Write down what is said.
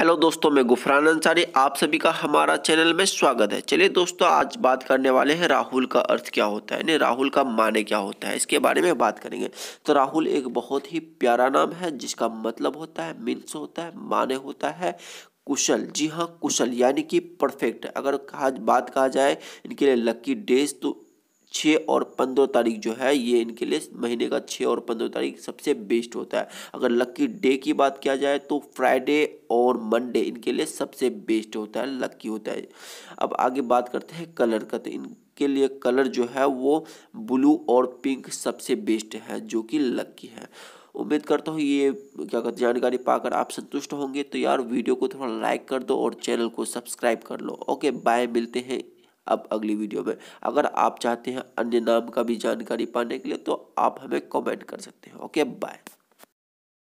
hello दोस्तों मैं गुफरान अंसारी आप सभी का हमारा चैनल में स्वागत है चलिए दोस्तों आज बात करने वाले हैं राहुल का अर्थ क्या होता है यानी राहुल का माने क्या होता है इसके बारे में बात करेंगे तो राहुल एक बहुत ही प्यारा नाम है जिसका मतलब होता है मीन्स होता है माने होता है कुशल जी हाँ कुशल यानी कि परफेक्ट अगर कहा बात कहा जाए इनके लिए लकी डेज तो छः और पंद्रह तारीख जो है ये इनके लिए महीने का छः और पंद्रह तारीख सबसे बेस्ट होता है अगर लक्की डे की बात किया जाए तो फ्राइडे और मंडे इनके लिए सबसे बेस्ट होता है लक्की होता है अब आगे बात करते हैं कलर का तो इनके लिए कलर जो है वो ब्लू और पिंक सबसे बेस्ट है जो कि लक्की है उम्मीद करता हूँ ये क्या कहते जानकारी पाकर आप संतुष्ट होंगे तो यार वीडियो को थोड़ा लाइक कर दो और चैनल को सब्सक्राइब कर लो ओके बाय मिलते हैं अब अगली वीडियो में अगर आप चाहते हैं अन्य नाम का भी जानकारी पाने के लिए तो आप हमें कमेंट कर सकते हैं ओके बाय